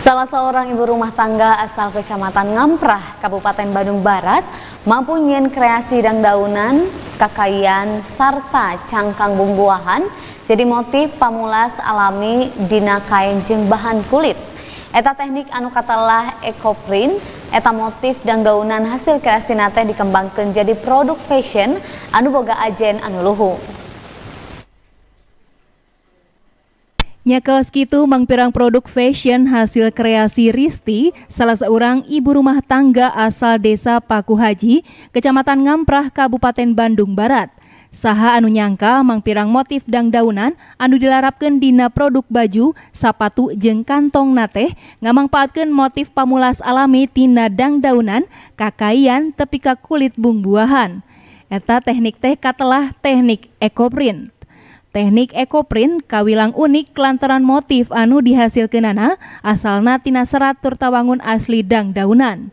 Salah seorang ibu rumah tangga asal Kecamatan Ngamprah, Kabupaten Bandung Barat, mampu nyen kreasi dan daunan, kekayaan, serta cangkang bumbuahan jadi motif pamulas alami dina kain jeng bahan kulit. Eta teknik anu katalah ekoprint, eta motif dan gaunan hasil kreasi nate dikembangkan jadi produk fashion anu boga ajen anu luhu. Nyakos Kitu mangpirang produk fashion hasil kreasi Risti, salah seorang ibu rumah tangga asal desa Paku Haji, Kecamatan Ngamprah, Kabupaten Bandung Barat. Saha anu nyangka mangpirang motif dang daunan anu dilarapkan dina produk baju, sapatu jeng kantong nateh ngamangpaatkan motif pamulas alami tina dang daunan, kakaian tepika kulit bung buahan. Eta teknik teh katelah teknik ekoprint. Teknik ekoprint kawilang unik lantaran motif anu dihasilkeunana asalna tina serat turtawangun asli dang daunan.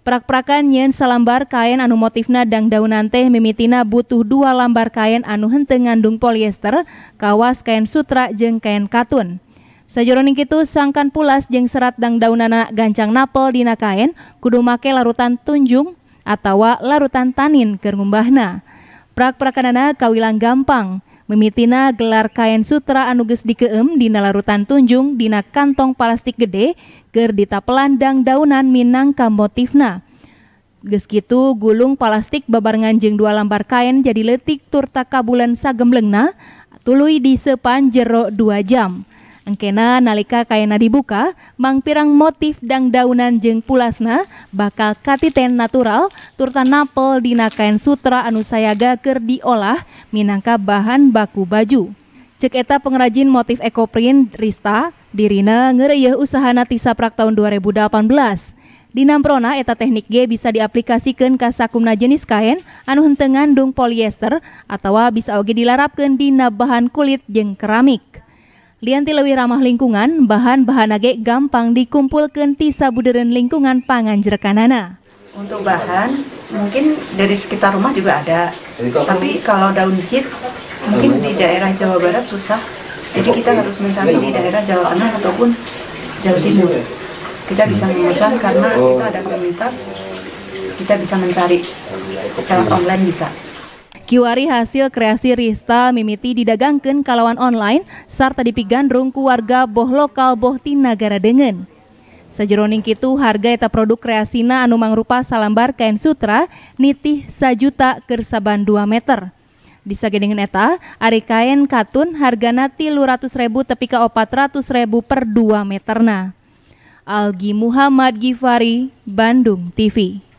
Prak-prakan yen salambar kain anu motifna dang daunan teh mimitina butuh dua lambar kain anu henteu ngandung polyester, kawas kain sutra jeng kain katun. Sajeroning kitu sangkan pulas jeng serat dang daunana gancang napel dina kain kudu make larutan tunjung atau larutan tanin keur ngumbahna. Prak-prakanana kawilang gampang. Memitina gelar kain sutra anuges dikeem di nalarutan tunjung dina kantong plastik gede ger pelandang daunan minangka motifna. Geskitu gulung plastik babar nganjing dua lembar kain jadi letik turta kabulan sagemlengna tului di sepan jero dua jam. Engkena nalika kaena dibuka, mangpirang motif dang daunan jeng pulasna bakal katiten natural, turta napel dina kain sutra anu sayaga ker diolah minangka bahan baku baju. Cek eta pengrajin motif ekoprint Rista, dirina ngereyeh usahana tisaprak tahun 2018. Dinamprona eta teknik G bisa diaplikasikan ke sakumna jenis kain anu henteu ngandung polyester atau bisa oge dilarapkan di bahan kulit jeng keramik. Lianti lewih ramah lingkungan, bahan-bahan age gampang dikumpulkan di sabuderen lingkungan jerekanana. Untuk bahan, mungkin dari sekitar rumah juga ada. Tapi kalau daun hit, mungkin di daerah Jawa Barat susah. Jadi kita harus mencari di daerah Jawa Tengah ataupun Jawa Timur. Kita bisa memesan karena kita ada komunitas, kita bisa mencari Kita online bisa. Kiwari hasil kreasi Rista mimiti didagangkan kalawan online serta dipigandrung ku warga boh lokal boh tinagara dengen. Sejeroning kitu harga eta produk kreasina anu mangrupa salambar kain sutra nitih sajuta kersaban 2 meter. Disagedengan eta, ari kain katun hargana ratus ribu ke opat ratus ribu per 2 meterna. Algi Muhammad Gifari, Bandung TV.